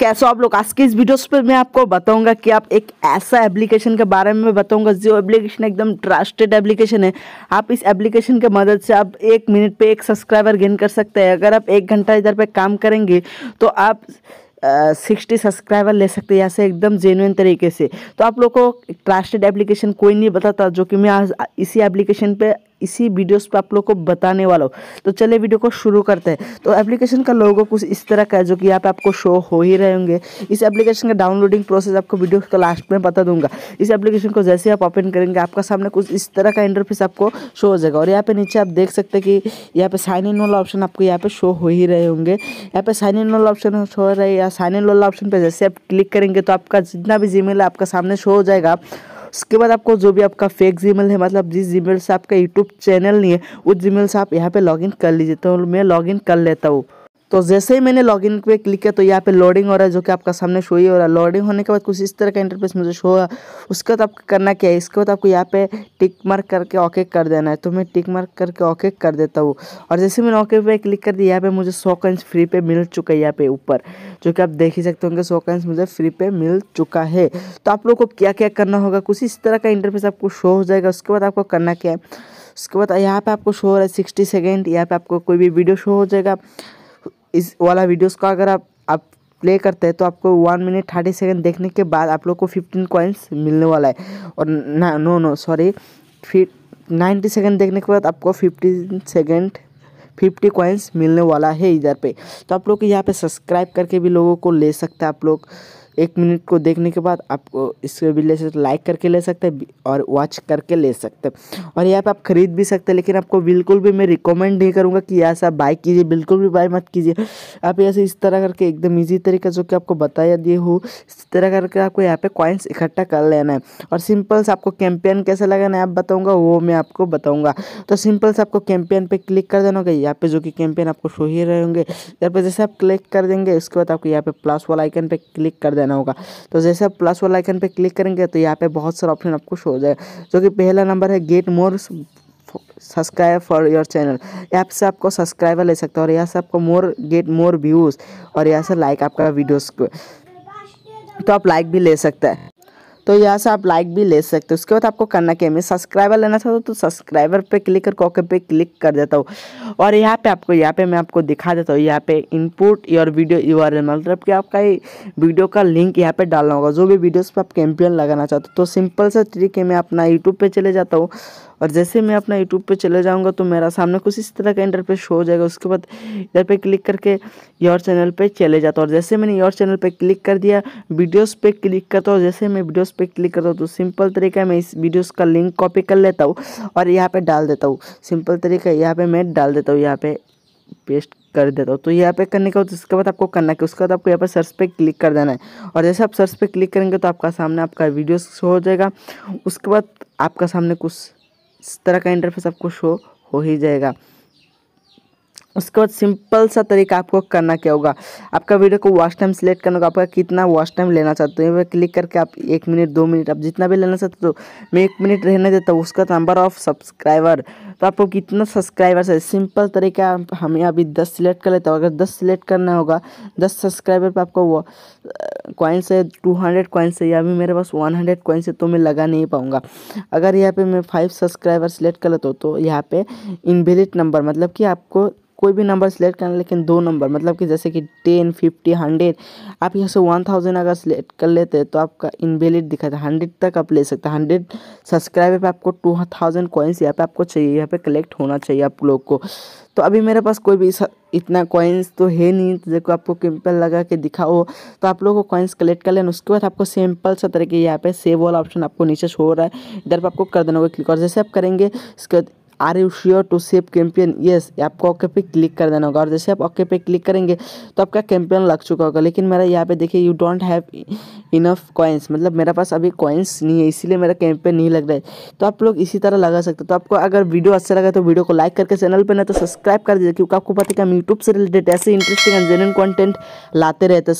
कैसे आप लोग आज के इस वीडियोस पर मैं आपको बताऊंगा कि आप एक ऐसा एप्लीकेशन के बारे में बताऊंगा जो एप्लीकेशन एकदम ट्रस्टेड एप्लीकेशन है आप इस एप्लीकेशन के मदद से आप एक मिनट पे एक सब्सक्राइबर गेन कर सकते हैं अगर आप एक घंटा इधर पे काम करेंगे तो आप सिक्सटी सब्सक्राइबर ले सकते हैं ऐसे एकदम जेनुइन तरीके से तो आप लोग को ट्रस्टेड एप्लीकेशन कोई नहीं बताता जो कि मैं आज इसी एप्लीकेशन पर इसी वीडियोस पे आप लोग को बताने वाला हूँ तो चलिए वीडियो को शुरू करते हैं तो एप्लीकेशन का लोगो कुछ इस तरह का है जो कि यहाँ पे आपको शो हो ही रहे होंगे इस एप्लीकेशन का डाउनलोडिंग प्रोसेस आपको वीडियो का लास्ट में बता दूंगा इस एप्लीकेशन को जैसे आप ओपन करेंगे आपका सामने कुछ इस तरह का इंटरफेस आपको शो हो जाएगा और यहाँ पे नीचे आप देख सकते हैं कि यहाँ पे साइन इन वाला ऑप्शन आपको यहाँ पे शो हो ही रहे होंगे यहाँ पे साइन इन वाला ऑप्शन शो हो रहा है या साइन इन वाला ऑप्शन पर जैसे आप क्लिक करेंगे तो आपका जितना भी जीमेल है आपका सामने शो हो जाएगा उसके बाद आपको जो भी आपका फेक जीमेल है मतलब जिस जीमेल से आपका यूट्यूब चैनल नहीं है उस जीमेल से आप यहाँ पे लॉगिन कर लीजिए तो मैं लॉगिन कर लेता हूँ तो जैसे ही मैंने लॉगिन पे क्लिक किया तो यहाँ पे लोडिंग हो रहा है जो कि आपका सामने शो ही हो रहा है लोडिंग होने के बाद कुछ इस तरह का इंटरफेस मुझे शो हुआ उसके बाद आपको करना क्या है इसके बाद आपको यहाँ पे टिक मार्क करके ओके कर देना है तो मैं टिक मार्क करके ओके कर देता हूँ और जैसे मैंने ओके पे क्लिक कर दिया यहाँ पे मुझे सौ कंस फ्री पे मिल चुका है यहाँ पे ऊपर जो कि आप देख ही सकते होंगे सौ कंस मुझे फ्री पे मिल चुका है तो आप लोग को क्या क्या करना होगा कुछ इस तरह का इंटरफेस आपको शो हो जाएगा उसके बाद आपको करना क्या है उसके बाद यहाँ पे आपको शो हो रहा है सिक्सटी सेकेंड यहाँ पे आपको कोई भी वीडियो शो हो जाएगा इस वाला वीडियोस का अगर आप आप प्ले करते हैं तो आपको वन मिनट थर्टी सेकेंड देखने के बाद आप लोग को फिफ्टीन कॉइन्स मिलने वाला है और ना नो नो सॉरी फिर नाइन्टी सेकेंड देखने के बाद आपको फिफ्टी सेकेंड फिफ्टी कॉइन्स मिलने वाला है इधर पे तो आप लोग यहाँ पे सब्सक्राइब करके भी लोगों को ले सकते हैं आप लोग एक मिनट को देखने के बाद आप इसको भी ले सकते लाइक करके ले सकते हैं और वॉच करके ले सकते हैं और यहाँ पर आप ख़रीद भी सकते हैं लेकिन आपको बिल्कुल भी मैं रिकमेंड नहीं करूँगा कि ऐसा बाई कीजिए बिल्कुल भी बाई मत कीजिए आप ऐसे इस तरह करके एकदम ईजी तरीका जो कि आपको बताया दिए हो इस तरह करके आपको यहाँ पर कॉइन्स इकट्ठा कर लेना है और सिंपल से आपको कैंपेन कैसे लगाना है आप बताऊँगा वो मैं आपको बताऊँगा तो सिंपल से आपको कैंपेन पर क्लिक कर देना होगा यहाँ पर जो कि कैंपेन आपको शो ही रहे होंगे यहाँ पर जैसे आप क्लिक कर देंगे उसके बाद आपको यहाँ पर प्लस वाला आइकन पर क्लिक कर देना होगा तो जैसे आप प्लस वाला आइकन पर क्लिक करेंगे तो यहाँ पर बहुत सारा ऑप्शन आपको शो हो जाएगा जो कि पहला नंबर है get more subscribe for your channel app से आपको सब्सक्राइबर ले सकते हो और यहाँ से आपको मोर गेट मोर व्यूज़ और यहाँ से लाइक आपका वीडियोस को तो आप लाइक भी ले सकते हैं तो यहाँ से आप लाइक भी ले सकते हो उसके बाद आपको करना क्या मैं सब्सक्राइबर लेना चाहता हूँ तो सब्सक्राइबर पे क्लिक कर कॉके पे क्लिक कर देता हूँ और यहाँ पे आपको यहाँ पे मैं आपको दिखा देता हूँ यहाँ पे इनपुट योर वीडियो यू मतलब कि आपका वीडियो का लिंक यहाँ पे डालना होगा जो भी वीडियोज़ पर आप कैंपियन लगाना चाहते हो तो सिंपल सा तरीके है मैं अपना यूट्यूब पर चले जाता हूँ और जैसे मैं अपना यूट्यूब पर चले जाऊँगा तो मेरा सामने कुछ इस तरह का इंटरपेज शो हो जाएगा उसके बाद इधर पर क्लिक करके योर चैनल पर चले जाता हूँ और जैसे मैंने योर चैनल पर क्लिक कर दिया वीडियोज़ पर क्लिक करता हूँ जैसे मैं वीडियोज उस पर क्लिक करता हूँ तो सिंपल तरीका मैं इस वीडियोस का लिंक कॉपी कर लेता हूँ और यहाँ पे डाल देता हूँ सिंपल तरीका यहाँ पे मैं डाल देता हूँ यहाँ पे पेस्ट कर देता हूँ तो यहाँ पे करने का उसके बाद आपको करना है उसके बाद आपको यहाँ पर सर्च पे क्लिक कर देना है और जैसे आप सर्च पे क्लिक करेंगे तो आपका सामने आपका वीडियो शो हो जाएगा उसके बाद आपका सामने कुछ इस तरह का इंटरफेस आपको शो हो ही जाएगा उसके बाद सिंपल सा तरीका आपको करना क्या होगा आपका वीडियो को वॉच टाइम सेलेक्ट करना होगा आपका कितना वॉच टाइम लेना चाहते हो क्लिक करके आप एक मिनट दो मिनट आप जितना भी लेना चाहते हो मैं एक मिनट रहने देता हूँ उसका नंबर ऑफ सब्सक्राइबर तो आपको कितना सब्सक्राइबर है सिंपल तरीका हमें अभी दस सेलेक्ट कर लेता हूँ अगर दस सेलेक्ट करना होगा दस सब्सक्राइबर पर आपको वो कॉइन्स है टू हंड्रेड कॉइंस है या भी मेरे पास वन हंड्रेड कॉइंस है तो मैं लगा नहीं पाऊँगा अगर यहाँ पर मैं फाइव सब्सक्राइबर सेलेक्ट कर लेता हूँ तो यहाँ पर इनवेलिड नंबर मतलब कि आपको कोई भी नंबर सेलेक्ट करना लेकिन दो नंबर मतलब कि जैसे कि टेन फिफ्टी हंड्रेड आप यहाँ से वन थाउजेंड अगर सेलेक्ट कर लेते हैं तो आपका इनवेलिड दिखाता है हंड्रेड तक आप ले सकते हैं हंड्रेड सब्सक्राइबर पे आपको टू थाउजेंड कॉइन्स यहाँ पे आपको चाहिए यहाँ पे कलेक्ट होना चाहिए आप लोग को तो अभी मेरे पास कोई भी इतना कॉइन्स तो है नहीं तो देखो आपको कैंपल लगा के दिखा हो तो आप लोगों को कॉइन्स कलेक्ट कर लेना उसके बाद आपको सिंपल सा तरह के यहाँ पे सेव वाला ऑप्शन आपको नीचे छोड़ रहा है इधर पर आपको कर देना होगा क्लिक और जैसे आप करेंगे इसके बाद are you sure to save campaign yes आपको ओके पे क्लिक कर देना होगा और जैसे आप ओके पे क्लिक करेंगे तो आपका कैंपियन लग चुका होगा लेकिन मेरा यहाँ पे देखिए you don't have enough coins मतलब मेरा पास अभी कॉइन्स नहीं है इसीलिए मेरा कैंपियन नहीं लग रहा है तो आप लोग इसी तरह लगा सकते तो आपको अगर वीडियो अच्छा लगा तो वीडियो को लाइक करके चैनल पर ना तो सब्सक्राइब कर दीजिए क्योंकि आपको पता है कि हम यूट्यूब से रिलेटेड ऐसे इंटरेस्टिंग एंड जेन्यून कॉन्टेंट लाते रहते